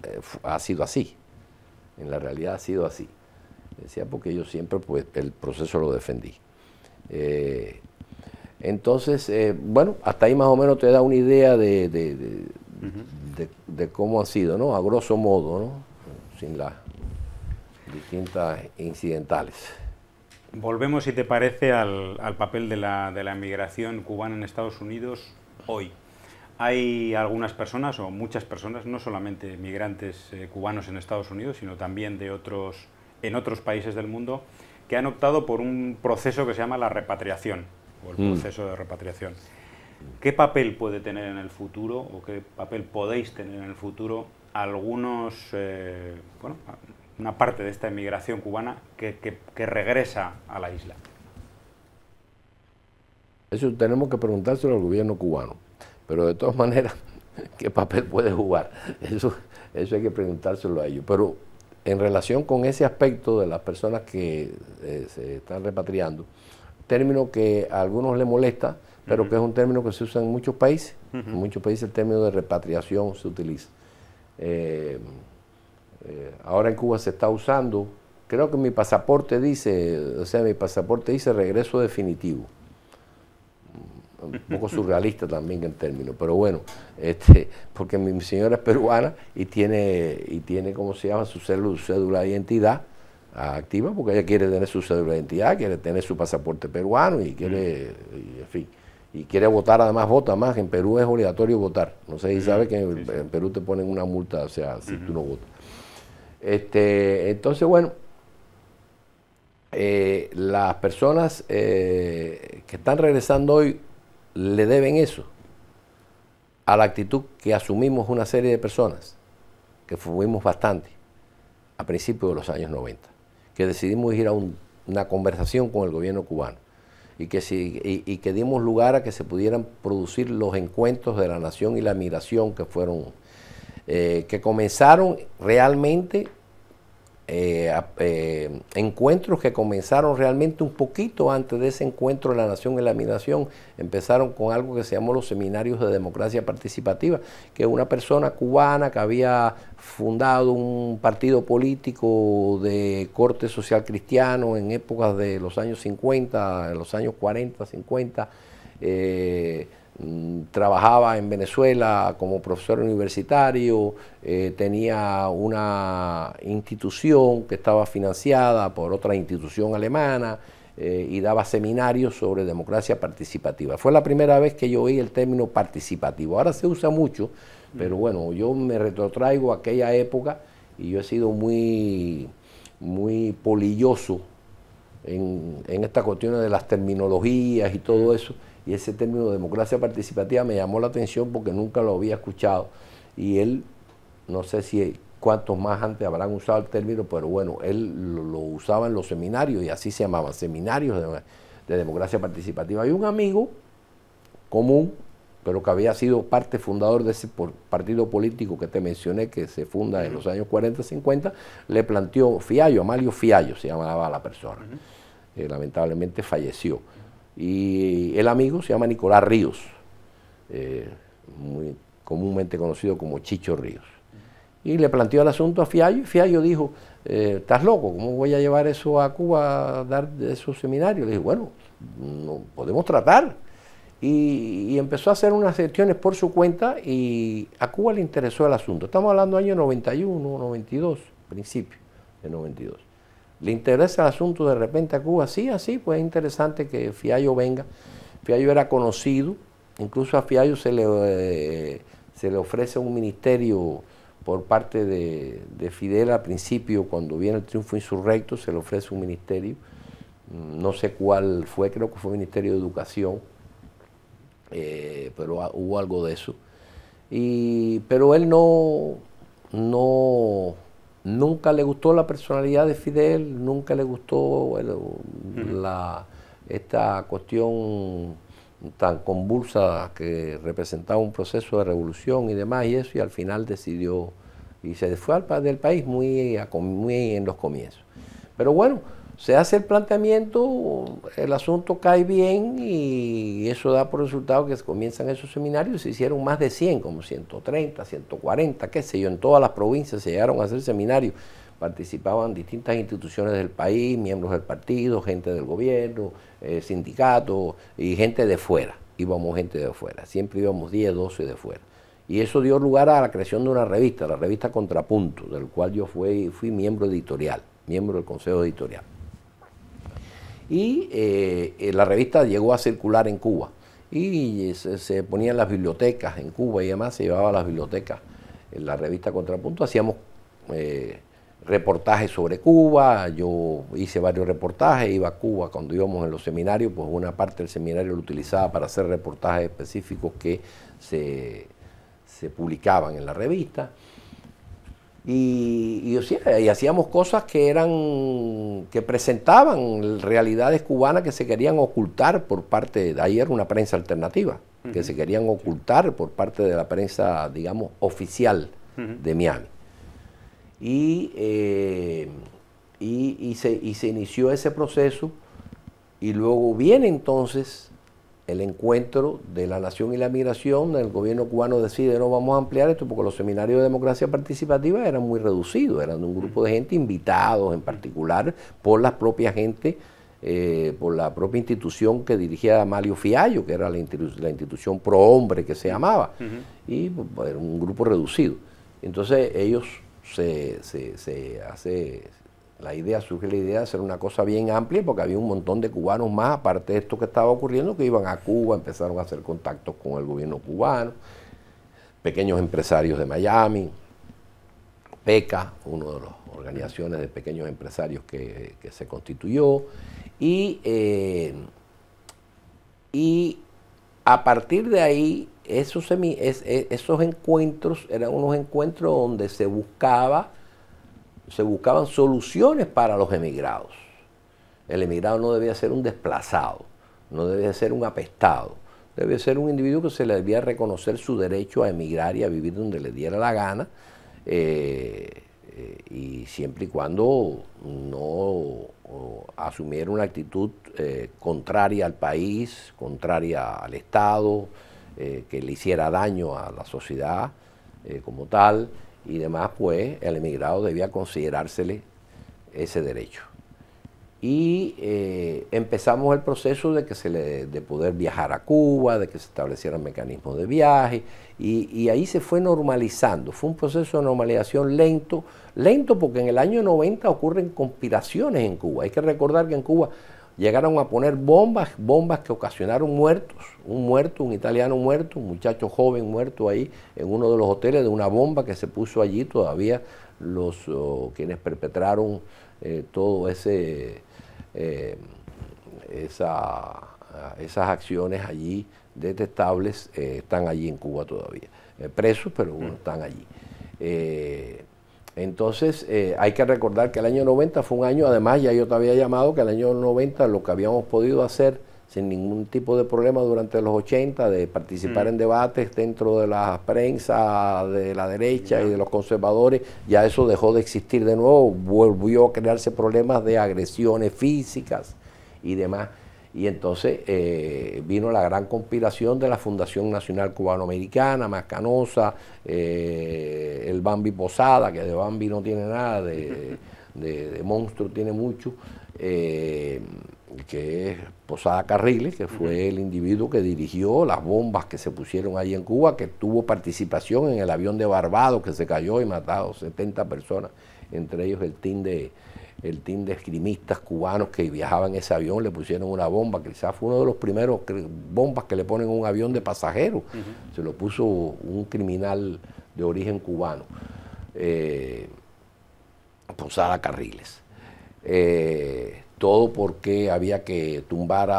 eh, ha sido así. En la realidad ha sido así. Decía porque yo siempre pues, el proceso lo defendí. Eh, entonces, eh, bueno, hasta ahí más o menos te da una idea de, cómo ha sido, ¿no? A grosso modo, ¿no? Sin las distintas incidentales. Volvemos, si te parece, al, papel de la, migración emigración cubana en Estados Unidos hoy. Hay algunas personas, o muchas personas, no solamente migrantes eh, cubanos en Estados Unidos, sino también de otros, en otros países del mundo, que han optado por un proceso que se llama la repatriación el mm. proceso de repatriación. ¿Qué papel puede tener en el futuro o qué papel podéis tener en el futuro algunos, eh, bueno, una parte de esta emigración cubana que, regresa a la isla? Eso tenemos que preguntárselo al gobierno cubano, pero de todas maneras, ¿qué papel puede jugar? Eso, eso hay que preguntárselo a ellos. Pero en relación con ese aspecto de las personas que eh, se están repatriando, término que a algunos le molesta, pero que es un término que se usa en muchos países. En muchos países el término de repatriación se utiliza. Eh, eh, ahora en Cuba se está usando, creo que mi pasaporte dice, o sea, mi pasaporte dice regreso definitivo. Un poco surrealista también el término, pero bueno, este, porque mi señora es peruana y tiene, y tiene, ¿cómo se llama? su cédula de identidad activa porque ella quiere tener su cédula de identidad, quiere tener su pasaporte peruano y quiere, en fin, y quiere votar, además vota más, en Perú es obligatorio votar. No sé si sabe que en, Perú te ponen una multa, o sea, si tú no votas. Este, entonces, bueno, eh, las personas eh, que están regresando hoy le deben eso a la actitud que asumimos una serie de personas, que fuimos bastante, a principios de los años 90 que decidimos ir a una conversación con el gobierno cubano y que, y, que dimos lugar a que se pudieran producir los encuentros de la nación y la migración que fueron, eh, que comenzaron realmente eh, eh, encuentros que comenzaron realmente un poquito antes de ese encuentro de la Nación en la Minación, empezaron con algo que se llamó los seminarios de democracia participativa, que una persona cubana que había fundado un partido político de corte social cristiano en épocas de los años 50, en los años 40, 50, Mm, trabajaba en Venezuela como profesor universitario, eh, tenía una institución que estaba financiada por otra institución alemana eh, y daba seminarios sobre democracia participativa. Fue la primera vez que yo oí el término participativo. Ahora se usa mucho, pero mm. bueno, yo me retrotraigo a aquella época y yo he sido muy, muy polilloso en, en cuestión de las terminologías y todo mm. eso y ese término democracia participativa me llamó la atención porque nunca lo había escuchado. Y él, no sé si cuántos más antes habrán usado el término, pero bueno, él lo, usaba en los seminarios y así se llamaban, seminarios de, democracia participativa. Y un amigo común, pero que había sido parte fundador de ese partido político que te mencioné, que se funda en los años 40-50, le planteó Fiallo, Amalio Fiallo se llamaba la persona. Eh, lamentablemente falleció y el amigo se llama Nicolás Ríos, eh, muy comúnmente conocido como Chicho Ríos. Y le planteó el asunto a Fiallo y Fiallo dijo, eh, estás loco, ¿cómo voy a llevar eso a Cuba a dar esos seminarios? Le dije, bueno, podemos tratar. Y, empezó a hacer unas gestiones por su cuenta y a Cuba le interesó el asunto. Estamos hablando año 91, 92, principio de 92 le interesa el asunto de repente a Cuba, sí, así, pues es interesante que Fiallo venga. Fiallo era conocido, incluso a Fiallo se le, eh, se le ofrece un ministerio por parte de, Fidel al principio, cuando viene el triunfo insurrecto, se le ofrece un ministerio, mm, no sé cuál fue, creo que fue Ministerio de Educación, eh, pero hubo algo de eso. pero él no, no nunca le gustó la personalidad de Fidel, nunca le gustó esta cuestión tan convulsa que representaba un proceso de revolución y demás y eso, y al final decidió y se fue al, del país muy, muy en los comienzos. Pero bueno, se hace el planteamiento, el asunto cae bien y eso da por resultado que se comienzan esos seminarios. Se hicieron más de 100, como 130, 140, qué sé yo, en todas las provincias se llegaron a hacer seminarios. Participaban distintas instituciones del país, miembros del partido, gente del gobierno, eh, sindicatos y gente de fuera. Íbamos gente de fuera, siempre íbamos 10, 12 de fuera. Y eso dio lugar a la creación de una revista, la revista Contrapunto, del cual yo fui miembro editorial, miembro del consejo editorial y eh, la revista llegó a circular en Cuba y se, ponían las bibliotecas en Cuba y además se llevaba a las bibliotecas en la revista Contrapunto, hacíamos eh, reportajes sobre Cuba, yo hice varios reportajes, iba a Cuba cuando íbamos en los seminarios, pues una parte del seminario lo utilizaba para hacer reportajes específicos que se, se publicaban en la revista. Y, hacíamos cosas que eran que presentaban realidades cubanas que se querían ocultar por parte de ayer una prensa alternativa que se querían ocultar por parte de la prensa digamos oficial de Miami eh, y, se, y se inició ese proceso y luego viene entonces el encuentro de la nación y la migración, el gobierno cubano decide no vamos a ampliar esto porque los seminarios de democracia participativa eran muy reducidos, eran de un grupo de gente invitados en particular por la propia gente, eh, por la propia institución que dirigía Amalio Fiallo, que era la, institución pro hombre que se llamaba, y pues, era un grupo reducido. Entonces ellos se, se hace la idea, surge la idea de hacer una cosa bien amplia porque había un montón de cubanos más, aparte de esto que estaba ocurriendo, que iban a Cuba, empezaron a hacer contactos con el gobierno cubano, pequeños empresarios de Miami, PECA, una de las organizaciones de pequeños empresarios que, se constituyó, y, eh, y a partir de ahí esos, esos encuentros eran unos encuentros donde se buscaba se buscaban soluciones para los emigrados. El emigrado no debía ser un desplazado, no debía ser un apestado, debía ser un individuo que se le debía reconocer su derecho a emigrar y a vivir donde le diera la gana, eh, eh, y siempre y cuando no asumiera una actitud eh, contraria al país, contraria al Estado, que le hiciera daño a la sociedad como tal y demás, pues el emigrado debía considerársele ese derecho. Y eh, empezamos el proceso de, que se le, de poder viajar a Cuba, de que se establecieran mecanismos de viaje, y, y, ahí se fue normalizando. Fue un proceso de normalización lento, lento porque en el año 90 ocurren conspiraciones en Cuba. Hay que recordar que en Cuba llegaron a poner bombas, bombas que ocasionaron muertos, un muerto, un italiano muerto, un muchacho joven muerto ahí en uno de los hoteles de una bomba que se puso allí todavía los oh, quienes perpetraron eh, todo ese eh, esa, esas acciones allí detestables eh, están allí en Cuba todavía presos pero mm. están allí entonces, eh, hay que recordar que el año 90 fue un año, además ya yo te había llamado que el año 90 lo que habíamos podido hacer sin ningún tipo de problema durante los 80, de participar mm. en debates dentro de la prensa de la derecha y de los conservadores, ya eso dejó de existir de nuevo, volvió a crearse problemas de agresiones físicas y demás. Y entonces eh, vino la gran conspiración de la Fundación Nacional Cubanoamericana, Mascanosa, eh, el Bambi Posada, que de Bambi no tiene nada, de, monstruo tiene mucho, eh, que es Posada Carriles, que fue el individuo que dirigió las bombas que se pusieron ahí en Cuba, que tuvo participación en el avión de Barbados que se cayó y a 70 personas, entre ellos el team de, el team de escrimistas cubanos que viajaban en ese avión, le pusieron una bomba, quizás fue uno de los primeros bombas que le ponen a un avión de pasajeros, se lo puso un criminal de origen cubano, eh, Posada Carriles. Eh, todo porque había que tumbar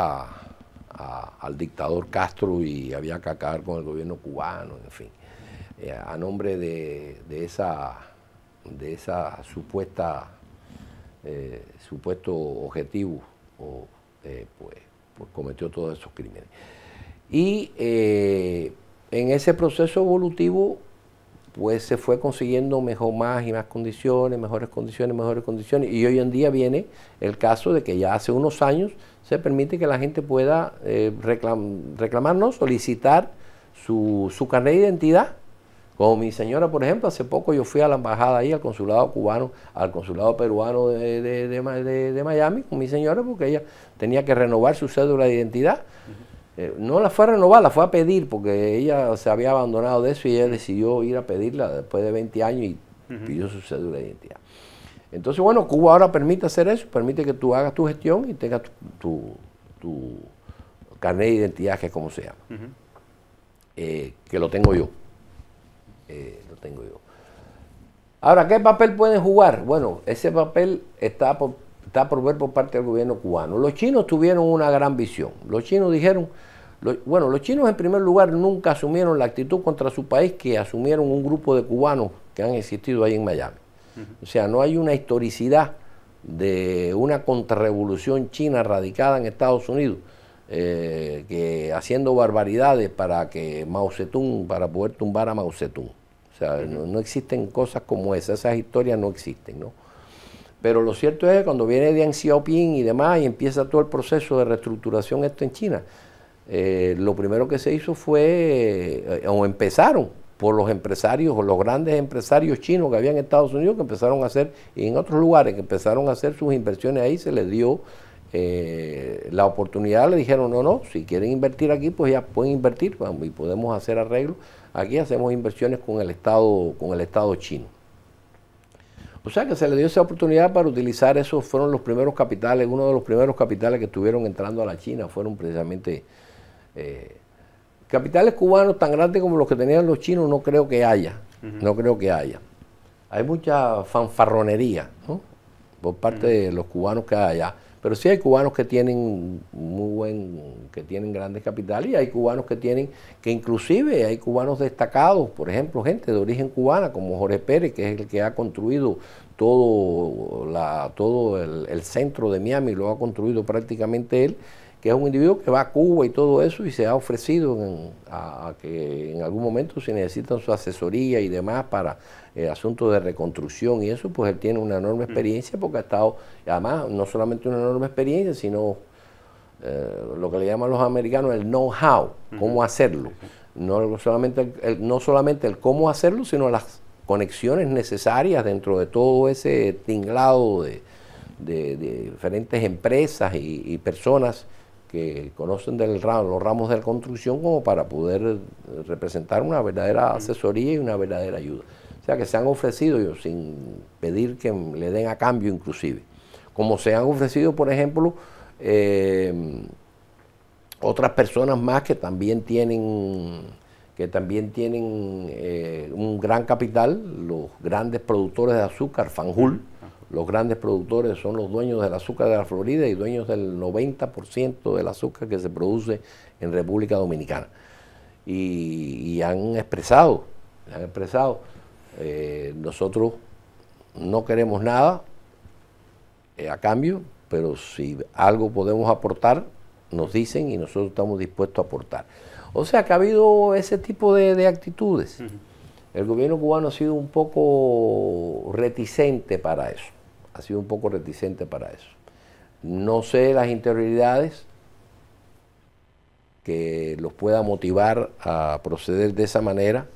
al dictador Castro y había que acabar con el gobierno cubano, en fin. Eh, a nombre de, esa, de esa supuesta eh, supuesto objetivo o, eh, pues, pues, cometió todos esos crímenes. Y eh, en ese proceso evolutivo pues se fue consiguiendo mejor más y más condiciones, mejores condiciones, mejores condiciones. Y hoy en día viene el caso de que ya hace unos años se permite que la gente pueda reclamarnos, solicitar su, su carnet de identidad como mi señora, por ejemplo, hace poco yo fui a la embajada ahí, al consulado cubano, al consulado peruano de, Miami con mi señora, porque ella tenía que renovar su cédula de identidad. Eh, no la fue a renovar, la fue a pedir, porque ella se había abandonado de eso y ella decidió ir a pedirla después de 20 años y pidió su cédula de identidad. Entonces, bueno, Cuba ahora permite hacer eso, permite que tú hagas tu gestión y tengas tu, tu, carnet de identidad, que es como se llama, eh, que lo tengo yo. Eh, lo tengo yo. Ahora, ¿qué papel pueden jugar? Bueno, ese papel está por, está por ver por parte del gobierno cubano. Los chinos tuvieron una gran visión. Los chinos dijeron, bueno, los chinos en primer lugar nunca asumieron la actitud contra su país que asumieron un grupo de cubanos que han existido ahí en Miami. O sea, no hay una historicidad de una contrarrevolución china radicada en Estados Unidos eh, que haciendo barbaridades para que Mao Zedong, para poder tumbar a Mao Zedong. O sea, no, existen cosas como esas, esas historias no existen, ¿no? Pero lo cierto es que cuando viene Dian Xiaoping y demás y empieza todo el proceso de reestructuración esto en China, eh, lo primero que se hizo fue, eh, o empezaron por los empresarios o los grandes empresarios chinos que había en Estados Unidos, que empezaron a hacer, y en otros lugares, que empezaron a hacer sus inversiones ahí, se les dio eh, la oportunidad, le dijeron, no, no, si quieren invertir aquí, pues ya pueden invertir y podemos hacer arreglos. Aquí hacemos inversiones con el Estado, con el Estado chino. O sea que se le dio esa oportunidad para utilizar esos, fueron los primeros capitales, uno de los primeros capitales que estuvieron entrando a la China fueron precisamente eh, capitales cubanos tan grandes como los que tenían los chinos, no creo que haya, no creo que haya. Hay mucha fanfarronería por parte de los cubanos que hay allá. Pero sí hay cubanos que tienen muy buen, que tienen grandes capitales y hay cubanos que tienen, que inclusive hay cubanos destacados, por ejemplo, gente de origen cubana como Jorge Pérez, que es el que ha construido todo, la, todo el, centro de Miami, lo ha construido prácticamente él que es un individuo que va a Cuba y todo eso y se ha ofrecido a, a, que en algún momento si necesitan su asesoría y demás para eh, asuntos de reconstrucción y eso, pues él tiene una enorme mm. experiencia porque ha estado, además, no solamente una enorme experiencia, sino eh, lo que le llaman los americanos el know-how, cómo hacerlo. No solamente el, no solamente el cómo hacerlo, sino las conexiones necesarias dentro de todo ese tinglado de, diferentes empresas y, personas que conocen del ramo, los ramos de la construcción como para poder representar una verdadera asesoría y una verdadera ayuda. O sea, que se han ofrecido yo, sin pedir que le den a cambio inclusive. Como se han ofrecido, por ejemplo, em, otras personas más que también tienen que también tienen eh, un gran capital, los grandes productores de azúcar, Fanjul, los grandes productores son los dueños del azúcar de la Florida y dueños del 90% del azúcar que se produce en República Dominicana. Y, y han expresado, han expresado eh, nosotros no queremos nada eh, a cambio, pero si algo podemos aportar, nos dicen y nosotros estamos dispuestos a aportar. O sea que ha habido ese tipo de, actitudes. El gobierno cubano ha sido un poco reticente para eso. Ha sido un poco reticente para eso. No sé las interioridades que los pueda motivar a proceder de esa manera.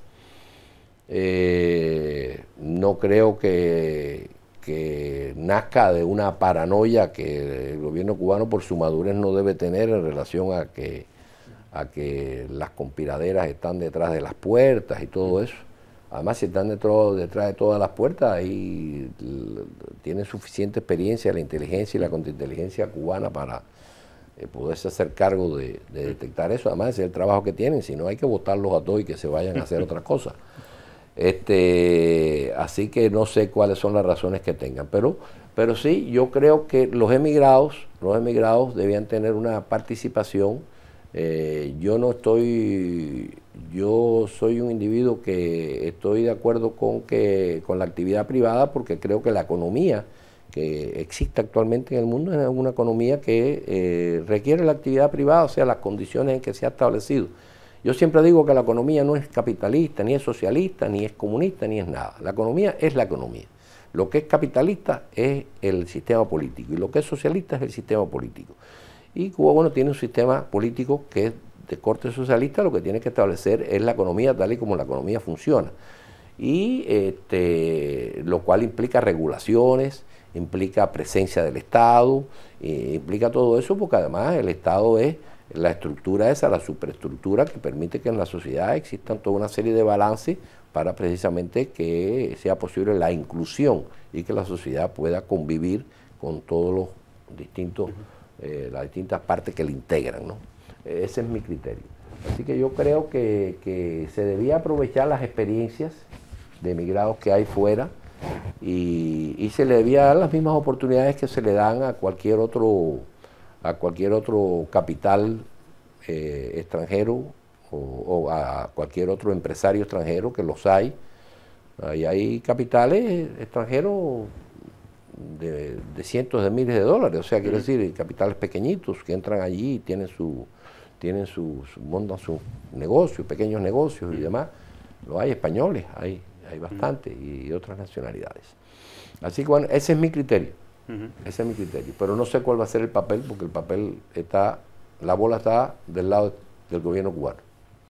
Eh, no creo que, nazca de una paranoia que el gobierno cubano por su madurez no debe tener en relación a que, a que las conspiraderas están detrás de las puertas y todo eso. Además, si están detrás de todas las puertas, ahí tienen suficiente experiencia la inteligencia y la contrainteligencia cubana para eh, poderse hacer cargo de, detectar eso. Además, es el trabajo que tienen, si no hay que votarlos a todos y que se vayan a hacer otras cosas. Este, así que no sé cuáles son las razones que tengan, pero, sí, yo creo que los emigrados, los emigrados debían tener una participación. Eh, yo no estoy, yo soy un individuo que estoy de acuerdo con la actividad privada porque creo que la economía que existe actualmente en el mundo es una economía que eh, requiere la actividad privada, o sea, las condiciones en que se ha establecido. Yo siempre digo que la economía no es capitalista, ni es socialista, ni es comunista, ni es nada. La economía es la economía. Lo que es capitalista es el sistema político y lo que es socialista es el sistema político. Y Cuba, bueno, tiene un sistema político que es de corte socialista, lo que tiene que establecer es la economía tal y como la economía funciona. Y este, lo cual implica regulaciones, implica presencia del Estado, eh, implica todo eso, porque además el Estado es la estructura esa, la superestructura que permite que en la sociedad existan toda una serie de balances para precisamente que sea posible la inclusión y que la sociedad pueda convivir con todos los distintos, eh, las distintas partes que le integran. Ese es mi criterio. Así que yo creo que, se debía aprovechar las experiencias de emigrados que hay fuera y, y se le debía dar las mismas oportunidades que se le dan a cualquier otro a cualquier otro capital eh, extranjero o, a cualquier otro empresario extranjero, que los hay. Y hay capitales extranjeros de, cientos de miles de dólares, o sea, quiero decir, capitales pequeñitos que entran allí y tienen su, tienen su, su montan sus negocios, pequeños negocios y demás. Lo hay españoles, hay, hay bastante, y otras nacionalidades. Así que bueno, ese es mi criterio. Ese es mi criterio. Pero no sé cuál va a ser el papel, porque el papel está, la bola está del lado del gobierno cubano.